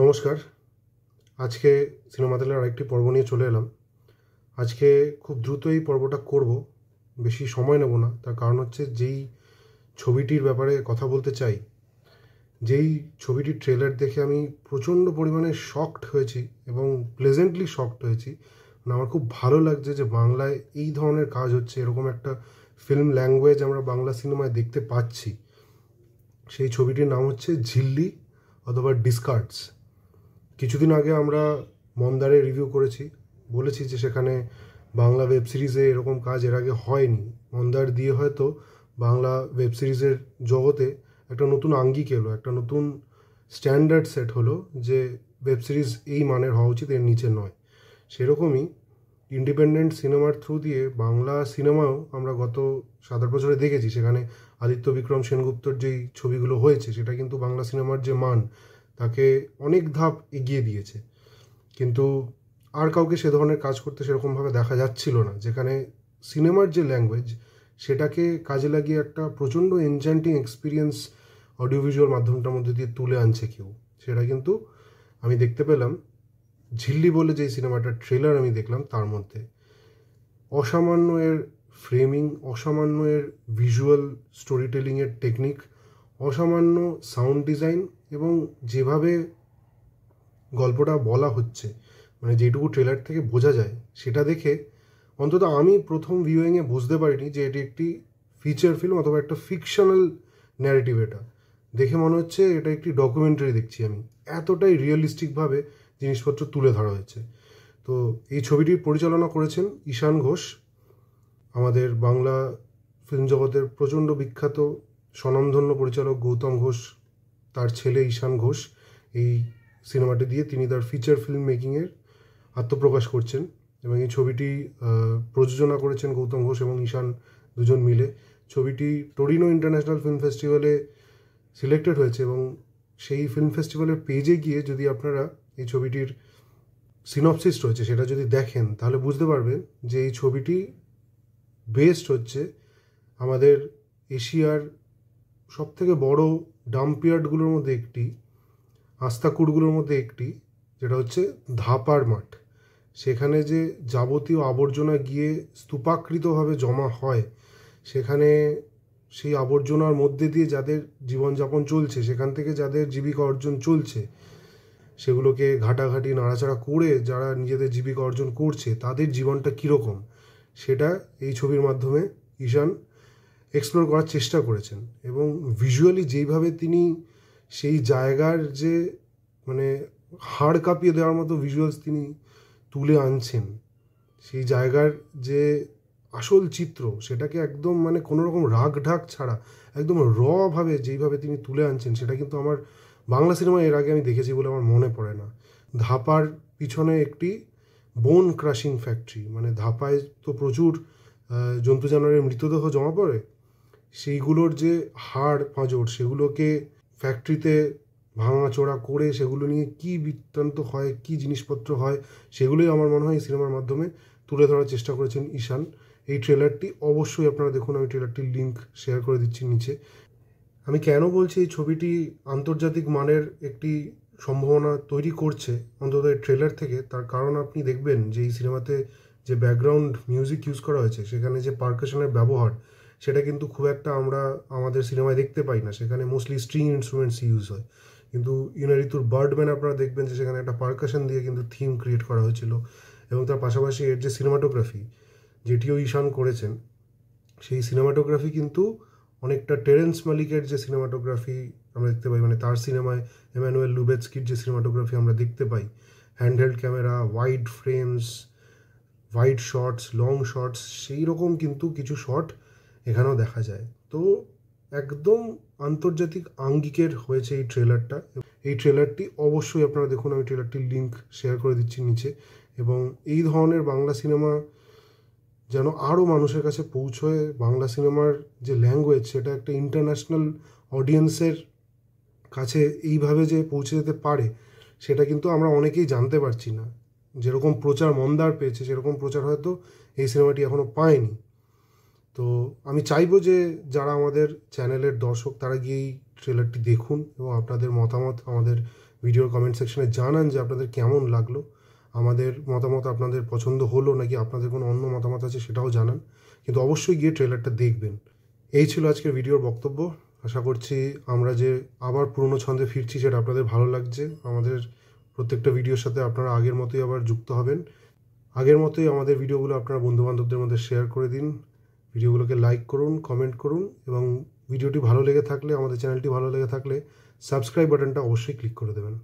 নমস্কার আজকে সিনেমা তেলের আরেকটি পর্ব নিয়ে চলে এলাম আজকে খুব দ্রুত এই পর্বটা করব বেশি সময় নেব না তার কারণ হচ্ছে যেই ছবিটির ব্যাপারে কথা বলতে চাই যেই ছবিটির ট্রেলার দেখে আমি প্রচণ্ড পরিমাণে শকড হয়েছি এবং প্লেজেন্টলি শকড হয়েছি মানে আমার খুব ভালো লাগছে যে বাংলায় এই ধরনের কাজ হচ্ছে এরকম একটা ফিল্ম ল্যাঙ্গুয়েজ আমরা বাংলা সিনেমায় দেখতে পাচ্ছি সেই ছবিটির নাম হচ্ছে ঝিল্লি অথবা ডিসকার্ডস কিছুদিন আগে আমরা মন্দারে রিভিউ করেছি বলেছি যে সেখানে বাংলা ওয়েব সিরিজে এরকম কাজ এর আগে হয়নি মন্দার দিয়ে হয়তো বাংলা ওয়েব সিরিজের জগতে একটা নতুন আঙ্গিক এলো একটা নতুন স্ট্যান্ডার্ড সেট হলো যে ওয়েব সিরিজ এই মানের হওয়া উচিত এর নিচে নয় সেরকমই ইন্ডিপেন্ডেন্ট সিনেমার থ্রু দিয়ে বাংলা সিনেমাও আমরা গত সাত আট বছরে দেখেছি সেখানে আদিত্য বিক্রম সেনগুপ্তর যেই ছবিগুলো হয়েছে সেটা কিন্তু বাংলা সিনেমার যে মান তাকে অনেক ধাপ এগিয়ে দিয়েছে কিন্তু আর কাউকে সে ধরনের কাজ করতে সেরকমভাবে দেখা যাচ্ছিল না যেখানে সিনেমার যে ল্যাঙ্গুয়েজ সেটাকে কাজে লাগিয়ে একটা প্রচণ্ড এনচ্যান্টিং এক্সপিরিয়েন্স অডিও ভিজুয়াল মাধ্যমটার মধ্যে দিয়ে তুলে আনছে কেউ সেটা কিন্তু আমি দেখতে পেলাম ঝিল্লি বলে যে সিনেমাটার ট্রেলার আমি দেখলাম তার মধ্যে অসামান্য এর ফ্রেমিং অসামান্য এর ভিজুয়াল স্টোরি টেলিংয়ের টেকনিক অসামান্য সাউন্ড ডিজাইন এবং যেভাবে গল্পটা বলা হচ্ছে মানে যেটুকু ট্রেলার থেকে বোঝা যায় সেটা দেখে অন্তত আমি প্রথম ভিউইংয়ে বুঝতে পারিনি যে এটি একটি ফিচার ফিল্ম অথবা একটা ফিকশনাল ন্যারেটিভ এটা দেখে মনে হচ্ছে এটা একটি ডকুমেন্টারি দেখছি আমি এতটাই রিয়েলিস্টিকভাবে জিনিসপত্র তুলে ধরা হয়েছে তো এই ছবিটির পরিচালনা করেছেন ঈশান ঘোষ আমাদের বাংলা ফিল্ম জগতের প্রচণ্ড বিখ্যাত স্বনামধন্য পরিচালক গৌতম ঘোষ তার ছেলে ঈশান ঘোষ এই সিনেমাটি দিয়ে তিনি তার ফিচার ফিল্ম মেকিংয়ের আত্মপ্রকাশ করছেন এবং এই ছবিটি প্রযোজনা করেছেন গৌতম ঘোষ এবং ঈশান দুজন মিলে ছবিটি টরিনো ইন্টারন্যাশনাল ফিল্ম ফেস্টিভ্যালে সিলেক্টেড হয়েছে এবং সেই ফিল্ম ফেস্টিভ্যালের পেজে গিয়ে যদি আপনারা এই ছবিটির সিনপসিস রয়েছে সেটা যদি দেখেন তাহলে বুঝতে পারবেন যে এই ছবিটি বেস্ট হচ্ছে আমাদের এশিয়ার সবথেকে বড় ডাম্পিয়ার্ডগুলোর মধ্যে একটি আস্তাকুড়গুলোর মধ্যে একটি যেটা হচ্ছে ধাপার মাঠ সেখানে যে যাবতীয় আবর্জনা গিয়ে স্তূপাকৃতভাবে জমা হয় সেখানে সেই আবর্জনার মধ্যে দিয়ে যাদের জীবনযাপন চলছে সেখান থেকে যাদের জীবিকা অর্জন চলছে সেগুলোকে ঘাটাঘাটি নাড়াচাড়া করে যারা নিজেদের জীবিকা অর্জন করছে তাদের জীবনটা কীরকম সেটা এই ছবির মাধ্যমে ঈশান এক্সপ্লোর করার চেষ্টা করেছেন এবং ভিজুয়ালি যেইভাবে তিনি সেই জায়গার যে মানে হাড় কাঁপিয়ে দেওয়ার মতো ভিজুয়ালস তিনি তুলে আনছেন সেই জায়গার যে আসল চিত্র সেটাকে একদম মানে কোনো রকম রাগ ঢাক ছাড়া একদম রভাবে যেইভাবে তিনি তুলে আনছেন সেটা কিন্তু আমার বাংলা সিনেমা এর আগে আমি দেখেছি বলে আমার মনে পড়ে না ধাপার পিছনে একটি বোন ক্রাশিং ফ্যাক্টরি মানে ধাপায় তো প্রচুর জন্তু জানোয়ারের মৃতদেহ জমা পড়ে সেইগুলোর যে হাড় পাঁজর সেগুলোকে ফ্যাক্টরিতে ভাঙাচোড়া করে সেগুলো নিয়ে কি বৃত্তান্ত হয় কি জিনিসপত্র হয় সেগুলোই আমার মনে হয় এই সিনেমার মাধ্যমে তুলে ধরার চেষ্টা করেছেন ঈশান এই ট্রেলারটি অবশ্যই আপনারা দেখুন আমি ট্রেলারটির লিঙ্ক শেয়ার করে দিচ্ছি নিচে আমি কেন বলছি এই ছবিটি আন্তর্জাতিক মানের একটি সম্ভাবনা তৈরি করছে অন্তত এই ট্রেলার থেকে তার কারণ আপনি দেখবেন যে এই সিনেমাতে যে ব্যাকগ্রাউন্ড মিউজিক ইউজ করা হয়েছে সেখানে যে পার্কেশনের ব্যবহার সেটা কিন্তু খুব একটা আমরা আমাদের সিনেমায় দেখতে পাই না সেখানে মোস্টলি স্ট্রিং ইনস্ট্রুমেন্টস ইউজ হয় কিন্তু ইউনারিতুর বার্ডম্যান আপনারা দেখবেন যে সেখানে একটা পার্কাশন দিয়ে কিন্তু থিম ক্রিয়েট করা হয়েছিল এবং তার পাশাপাশি এর যে সিনেমাটোগ্রাফি যেটিও ঈশান করেছেন সেই সিনেমাটোগ্রাফি কিন্তু অনেকটা টেরেন্স মালিকের যে সিনেমাটোগ্রাফি আমরা দেখতে পাই মানে তার সিনেমায় এম্যানুয়েল লুবেৎস্কির যে সিনেমাটোগ্রাফি আমরা দেখতে পাই handheld camera wide frames wide shots long shots সেই রকম কিন্তু কিছু শট এখানেও দেখা যায় তো একদম আন্তর্জাতিক আঙ্গিকের হয়েছে এই ট্রেলারটা এই ট্রেলারটি অবশ্যই আপনারা দেখুন আমি ট্রেলারটির লিঙ্ক শেয়ার করে দিচ্ছি নিচে এবং এই ধরনের বাংলা সিনেমা যেন আরও মানুষের কাছে পৌঁছয় বাংলা সিনেমার যে ল্যাঙ্গুয়েজ সেটা একটা ইন্টারন্যাশনাল অডিয়েন্সের কাছে এইভাবে যে পৌঁছে যেতে পারে সেটা কিন্তু আমরা অনেকেই জানতে পারছি না যেরকম প্রচার মন্দার পেয়েছে সেরকম প্রচার হয়তো এই সিনেমাটি এখনও পায়নি তো আমি চাইবো যে যারা আমাদের চ্যানেলের দর্শক তারা গিয়ে এই ট্রেলারটি দেখুন এবং আপনাদের মতামত আমাদের ভিডিওর কমেন্ট সেকশনে জানান যে আপনাদের কেমন লাগলো আমাদের মতামত আপনাদের পছন্দ হলো নাকি আপনাদের কোনো অন্য মতামত আছে সেটাও জানান কিন্তু অবশ্যই গিয়ে ট্রেলারটা দেখবেন এই ছিল আজকের ভিডিওর বক্তব্য আশা করছি আমরা যে আবার পুরনো ছন্দে ফিরছি সেটা আপনাদের ভালো লাগছে আমাদের প্রত্যেকটা ভিডিওর সাথে আপনারা আগের মতোই আবার যুক্ত হবেন আগের মতোই আমাদের ভিডিওগুলো আপনারা বন্ধুবান্ধবদের মধ্যে শেয়ার করে দিন ভিডিওগুলোকে লাইক করুন কমেন্ট করুন এবং ভিডিওটি ভালো লেগে থাকলে আমাদের চ্যানেলটি ভালো লেগে থাকলে সাবস্ক্রাইব বাটনটা অবশ্যই ক্লিক করে দেবেন